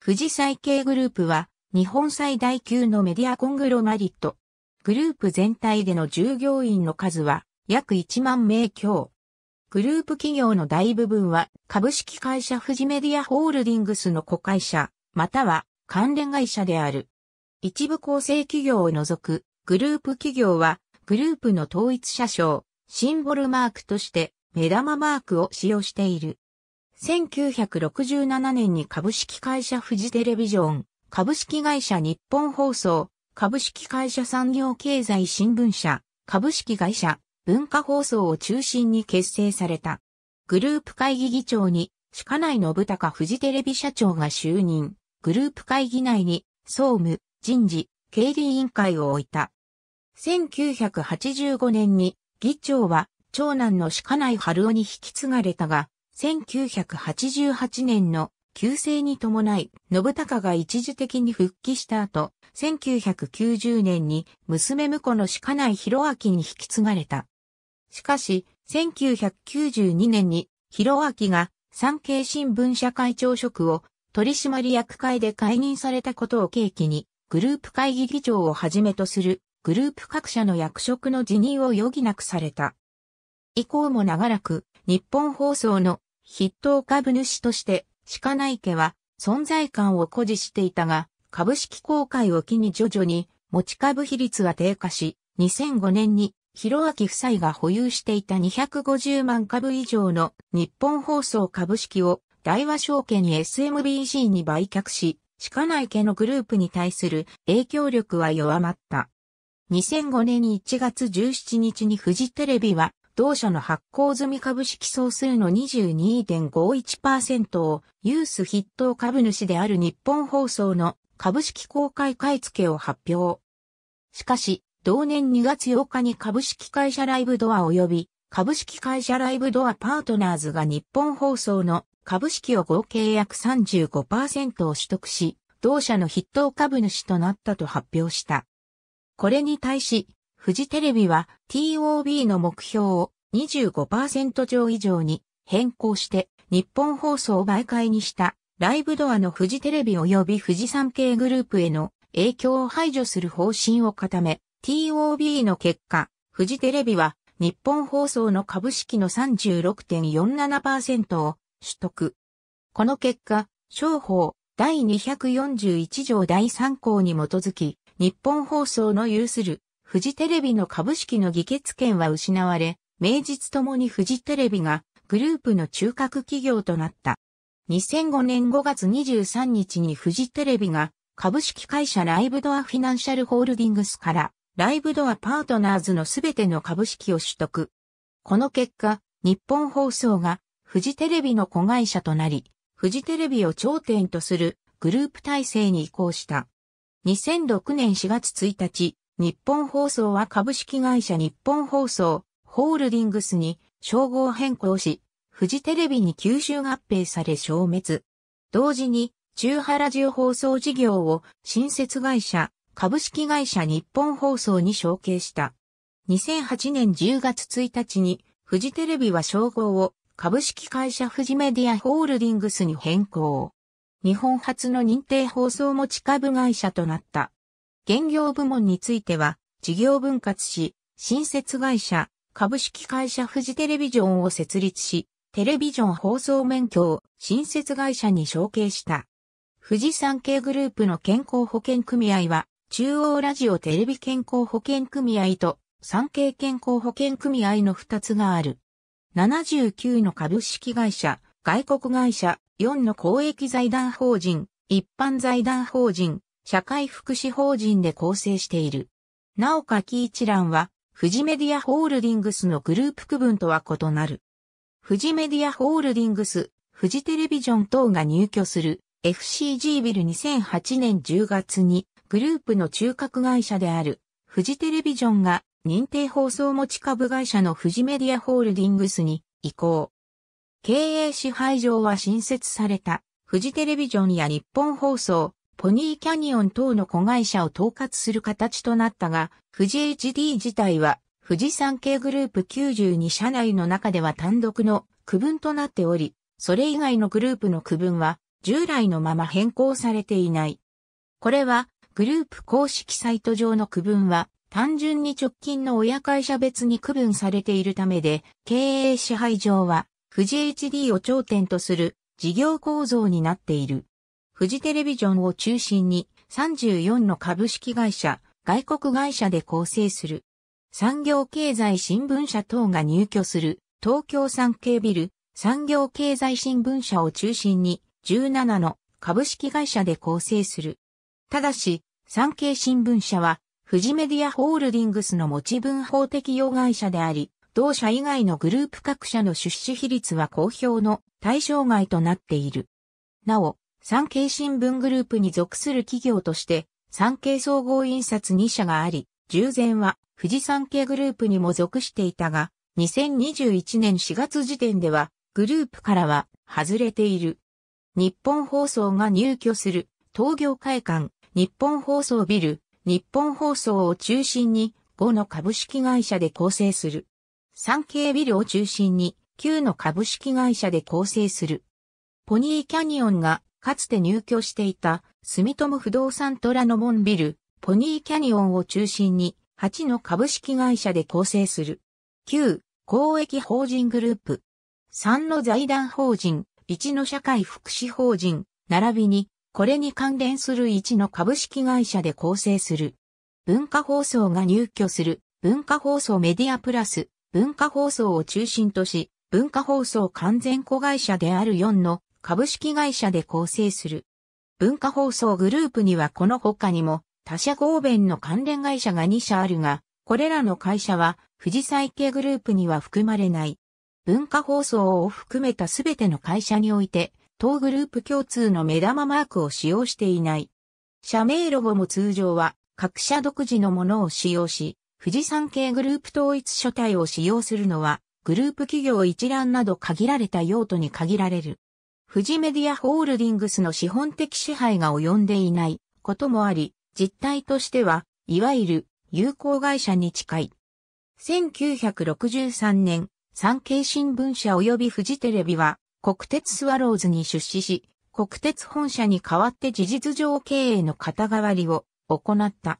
富士再系グループは、日本最大級のメディアコングロマリット。グループ全体での従業員の数は、約1万名強。グループ企業の大部分は、株式会社富士メディアホールディングスの子会社、または関連会社である。一部構成企業を除く、グループ企業は、グループの統一社章、シンボルマークとして、目玉マークを使用している。1967年に株式会社フジテレビジョン、株式会社日本放送、株式会社産業経済新聞社、株式会社、文化放送を中心に結成された。グループ会議議長に、鹿内信孝フジテレビ社長が就任。グループ会議内に、総務、人事、経理委員会を置いた。1985年に、議長は、長男の鹿内春夫に引き継がれたが、1988年の旧姓に伴い、信孝が一時的に復帰した後、1990年に娘婿の鹿内広明に引き継がれた。しかし、1992年に広明が産経新聞社会長職を取締役会で解任されたことを契機に、グループ会議議長をはじめとするグループ各社の役職の辞任を余儀なくされた。以降も長らく日本放送の筆頭株主として、鹿内家は存在感を誇示していたが、株式公開を機に徐々に持ち株比率は低下し、2005年に広明夫妻が保有していた250万株以上の日本放送株式を大和証券に SMBC に売却し、鹿内家のグループに対する影響力は弱まった。2005年1月17日にフジテレビは同社の発行済み株式総数の22.51%をユース筆頭株主である日本放送の株式公開買付を発表。しかし、同年2月8日に株式会社ライブドア及び株式会社ライブドアパートナーズが日本放送の株式を合計約35%を取得し、同社の筆頭株主となったと発表した。これに対し、フジテレビは TOB の目標を25%上以上に変更して日本放送を媒介にしたライブドアのフジテレビ及び富士山系グループへの影響を排除する方針を固め TOB の結果、フジテレビは日本放送の株式の36.47%を取得。この結果、商法第241条第3項に基づき、日本放送の有するフジテレビの株式の議決権は失われ、名実ともにフジテレビがグループの中核企業となった。2005年5月23日にフジテレビが株式会社ライブドアフィナンシャルホールディングスからライブドアパートナーズのすべての株式を取得。この結果、日本放送がフジテレビの子会社となり、フジテレビを頂点とするグループ体制に移行した。2006年4月1日、日本放送は株式会社日本放送ホールディングスに称号変更し、フジテレビに吸収合併され消滅。同時に、中原中放送事業を新設会社、株式会社日本放送に承継した。2008年10月1日に、フジテレビは称号を株式会社フジメディアホールディングスに変更。日本初の認定放送持ち株会社となった。現業部門については、事業分割し、新設会社、株式会社フジテレビジョンを設立し、テレビジョン放送免許を新設会社に承継した。富士山系グループの健康保険組合は、中央ラジオテレビ健康保険組合と産経健康保険組合の2つがある。79の株式会社、外国会社、4の公益財団法人、一般財団法人、社会福祉法人で構成している。なおかき一覧は、富士メディアホールディングスのグループ区分とは異なる。富士メディアホールディングス、富士テレビジョン等が入居する FCG ビル2008年10月にグループの中核会社である富士テレビジョンが認定放送持ち株会社の富士メディアホールディングスに移行。経営支配上は新設された富士テレビジョンや日本放送、ポニーキャニオン等の子会社を統括する形となったが、富士 HD 自体は、富士山系グループ92社内の中では単独の区分となっており、それ以外のグループの区分は、従来のまま変更されていない。これは、グループ公式サイト上の区分は、単純に直近の親会社別に区分されているためで、経営支配上は、富士 HD を頂点とする事業構造になっている。富士テレビジョンを中心に34の株式会社、外国会社で構成する。産業経済新聞社等が入居する東京産経ビル、産業経済新聞社を中心に17の株式会社で構成する。ただし、産経新聞社は、富士メディアホールディングスの持ち分法適用会社であり、同社以外のグループ各社の出資比率は公表の対象外となっている。なお、産経新聞グループに属する企業として、産経総合印刷2社があり、従前は富士産経グループにも属していたが、2021年4月時点では、グループからは外れている。日本放送が入居する東業会館、日本放送ビル、日本放送を中心に5の株式会社で構成する。産経ビルを中心に9の株式会社で構成する。ポニーキャニオンがかつて入居していた住友不動産虎ノ門ビル、ポニーキャニオンを中心に8の株式会社で構成する9公益法人グループ3の財団法人1の社会福祉法人並びにこれに関連する1の株式会社で構成する文化放送が入居する文化放送メディアプラス文化放送を中心とし文化放送完全子会社である4の株式会社で構成する。文化放送グループにはこの他にも他社合弁の関連会社が2社あるが、これらの会社は富士再系グループには含まれない。文化放送を含めたすべての会社において、当グループ共通の目玉マークを使用していない。社名ロゴも通常は各社独自のものを使用し、富士山系グループ統一書体を使用するのは、グループ企業一覧など限られた用途に限られる。富士メディアホールディングスの資本的支配が及んでいないこともあり、実態としては、いわゆる有効会社に近い。1963年、産経新聞社及び富士テレビは、国鉄スワローズに出資し、国鉄本社に代わって事実上経営の肩代わりを行った。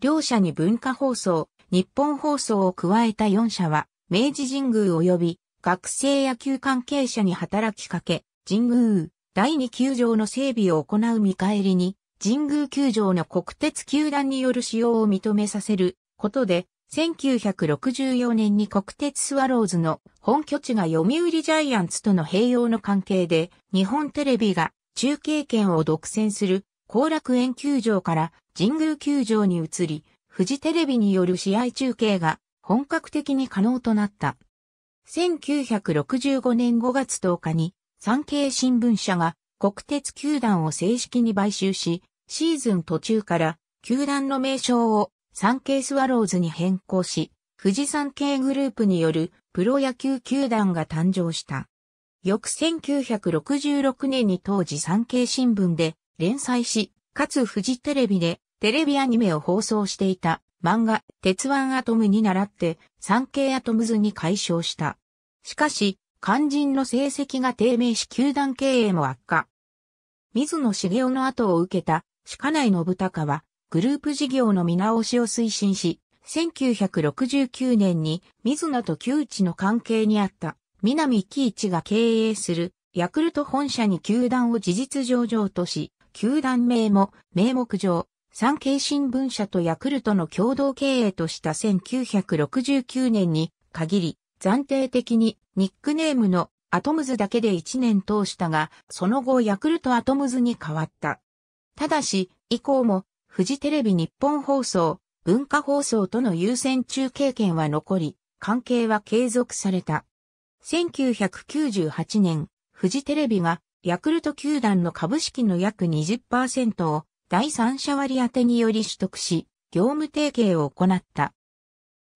両社に文化放送、日本放送を加えた4社は、明治神宮及び学生野球関係者に働きかけ、神宮、第二球場の整備を行う見返りに、神宮球場の国鉄球団による使用を認めさせることで、1964年に国鉄スワローズの本拠地が読売ジャイアンツとの併用の関係で、日本テレビが中継権を独占する後楽園球場から神宮球場に移り、フジテレビによる試合中継が本格的に可能となった。1965年5月10日に産経新聞社が国鉄球団を正式に買収し、シーズン途中から球団の名称を産経スワローズに変更し、富士山系グループによるプロ野球球団が誕生した。翌1966年に当時産経新聞で連載し、かつ富士テレビでテレビアニメを放送していた漫画鉄腕アトムに倣って産経アトムズに解消した。しかし、肝心の成績が低迷し球団経営も悪化。水野茂雄の後を受けた鹿内信孝はグループ事業の見直しを推進し、1969年に水野と旧知の関係にあった南喜一が経営するヤクルト本社に球団を事実上場とし、球団名も名目上、産経新聞社とヤクルトの共同経営とした1969年に限り、暫定的にニックネームのアトムズだけで1年通したが、その後ヤクルトアトムズに変わった。ただし、以降も、フジテレビ日本放送、文化放送との優先中継権は残り、関係は継続された。1998年、フジテレビがヤクルト球団の株式の約20%を第三者割当により取得し、業務提携を行った。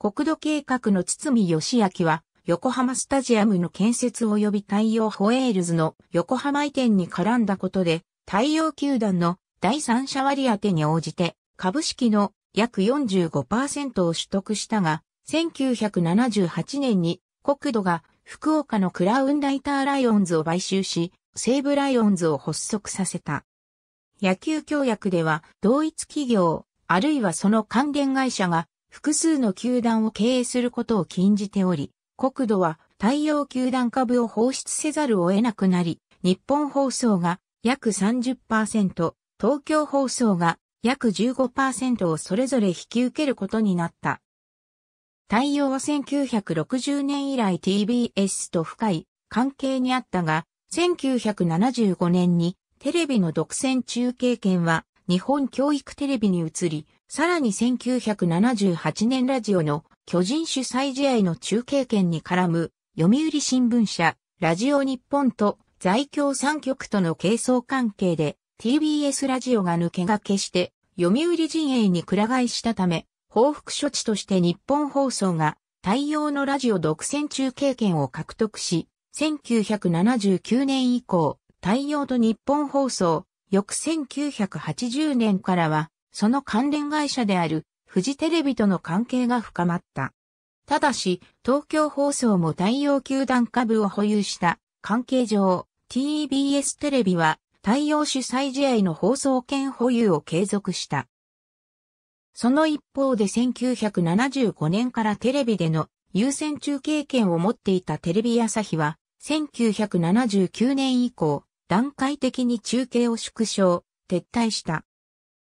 国土計画の堤義明は、横浜スタジアムの建設及び太陽ホエールズの横浜移転に絡んだことで、太陽球団の第三者割当に応じて、株式の約45%を取得したが、1978年に国土が福岡のクラウンライターライオンズを買収し、西武ライオンズを発足させた。野球協約では同一企業、あるいはその関連会社が複数の球団を経営することを禁じており、国土は太陽球団株を放出せざるを得なくなり、日本放送が約30%、東京放送が約15%をそれぞれ引き受けることになった。太陽は1960年以来 TBS と深い関係にあったが、1975年にテレビの独占中継権は日本教育テレビに移り、さらに1978年ラジオの巨人主催試合の中継権に絡む読売新聞社、ラジオ日本と在京三局との係争関係で TBS ラジオが抜け駆けして読売陣営にくら替えしたため、報復処置として日本放送が対応のラジオ独占中継権を獲得し、1979年以降、太陽と日本放送、翌1980年からは、その関連会社であるフジテレビとの関係が深まった。ただし、東京放送も太陽球団株を保有した関係上、TBS テレビは太陽主催試合の放送権保有を継続した。その一方で1975年からテレビでの優先中継権を持っていたテレビ朝日は、1979年以降、段階的に中継を縮小、撤退した。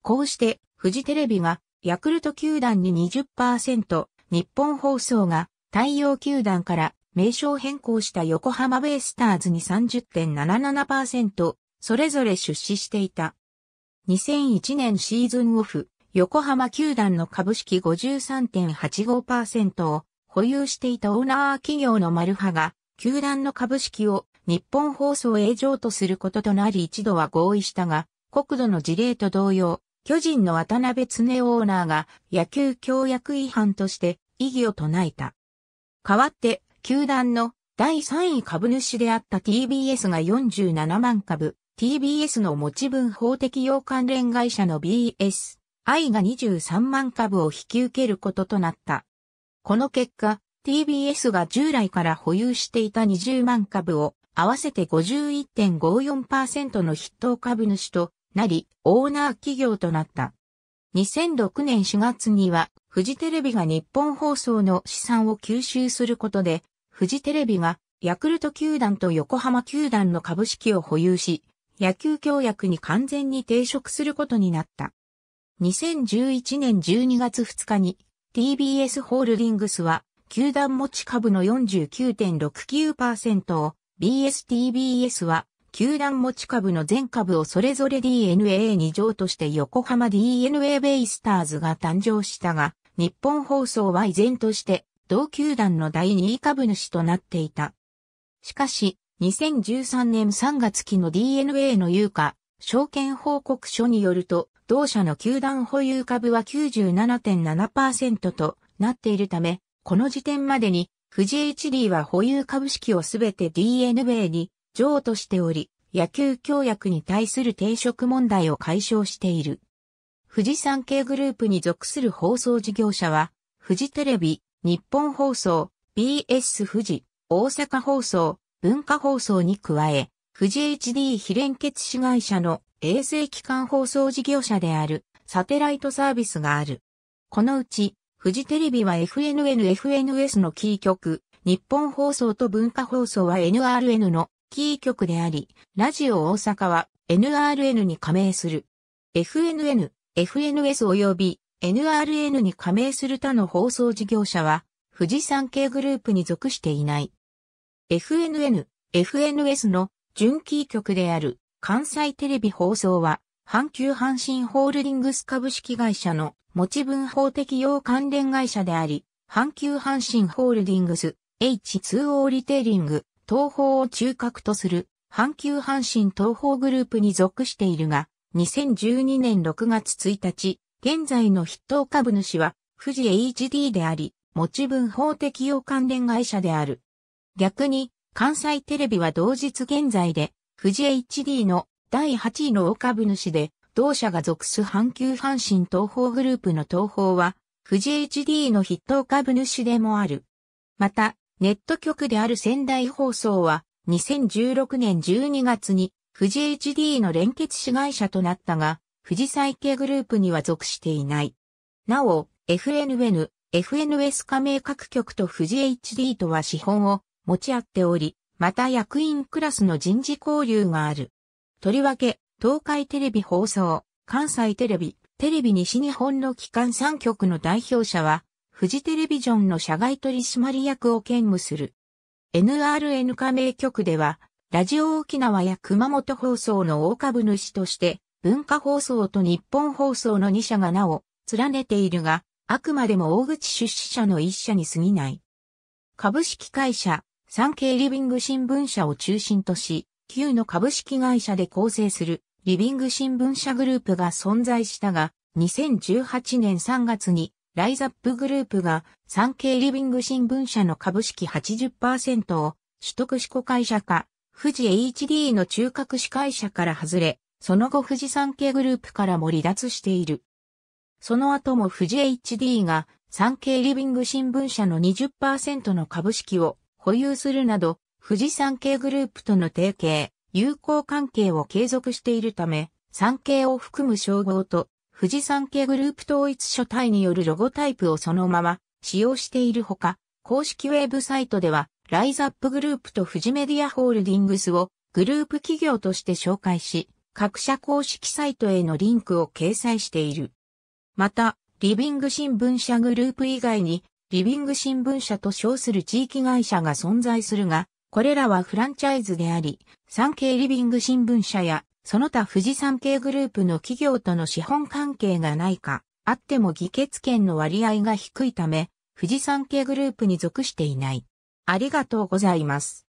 こうして、富士テレビがヤクルト球団に20%、日本放送が太陽球団から名称変更した横浜ベイスターズに30.77%、それぞれ出資していた。2001年シーズンオフ、横浜球団の株式53.85%を保有していたオーナー企業のマルハが、球団の株式を日本放送へ譲渡することとなり一度は合意したが、国土の事例と同様、巨人の渡辺常オーナーが野球協約違反として異議を唱えた。代わって、球団の第3位株主であった TBS が47万株、TBS の持ち分法適用関連会社の BS、I が23万株を引き受けることとなった。この結果、TBS が従来から保有していた20万株を合わせて51.54%の筆頭株主となり、オーナー企業となった。2006年4月には、フジテレビが日本放送の資産を吸収することで、フジテレビがヤクルト球団と横浜球団の株式を保有し、野球協約に完全に抵触することになった。2011年12月2日に TBS ホールディングスは球団持ち株の49.69%を BSTBS は球団持ち株の全株をそれぞれ DNA に譲として横浜 DNA ベイスターズが誕生したが、日本放送は依然として同球団の第2位株主となっていた。しかし、2013年3月期の DNA の有価、証券報告書によると、同社の球団保有株は97.7%となっているため、この時点までに、富士 HD は保有株式をすべて DNA に譲渡しており、野球協約に対する抵触問題を解消している。富士山系グループに属する放送事業者は、富士テレビ、日本放送、BS 富士、大阪放送、文化放送に加え、富士 HD 非連結子会社の衛星機関放送事業者であるサテライトサービスがある。このうち、富士テレビは FNN、FNS のキー局、日本放送と文化放送は NRN のキー局であり、ラジオ大阪は NRN に加盟する。FNN、FNS 及び NRN に加盟する他の放送事業者は、富士山系グループに属していない。FNN、FNS の準キー局である関西テレビ放送は、阪急阪神ホールディングス株式会社の持ち分法適用関連会社であり、阪急阪神ホールディングス H2O リテイリング東方を中核とする阪急阪神東方グループに属しているが、2012年6月1日、現在の筆頭株主は富士 HD であり、持ち分法適用関連会社である。逆に、関西テレビは同日現在で、富士 HD の第8位の大株主で、同社が属す阪急阪神東方グループの東方は、富士 HD の筆頭株主でもある。また、ネット局である仙台放送は2016年12月に富士 HD の連結子会社となったが、富士再建グループには属していない。なお、FNN、FNS 加盟各局と富士 HD とは資本を持ち合っており、また役員クラスの人事交流がある。とりわけ、東海テレビ放送、関西テレビ、テレビ西日本の機関3局の代表者は、フジテレビジョンの社外取締役を兼務する。NRN 加盟局では、ラジオ沖縄や熊本放送の大株主として、文化放送と日本放送の2社がなお、連ねているが、あくまでも大口出資者の1社に過ぎない。株式会社、産経リビング新聞社を中心とし、旧の株式会社で構成するリビング新聞社グループが存在したが、2018年3月にライザップグループが産経リビング新聞社の株式80%を取得し子会社化、富士 HD の中核子会社から外れ、その後富士産経グループからも離脱している。その後も富士 HD が産経リビング新聞社の20%の株式を保有するなど、富士産経グループとの提携、友好関係を継続しているため、産経を含む称号と富士山系グループ統一書体によるロゴタイプをそのまま使用しているほか、公式ウェブサイトでは、ライズアップグループと富士メディアホールディングスをグループ企業として紹介し、各社公式サイトへのリンクを掲載している。また、リビング新聞社グループ以外に、リビング新聞社と称する地域会社が存在するが、これらはフランチャイズであり、産経リビング新聞社やその他富士山系グループの企業との資本関係がないか、あっても議決権の割合が低いため、富士山系グループに属していない。ありがとうございます。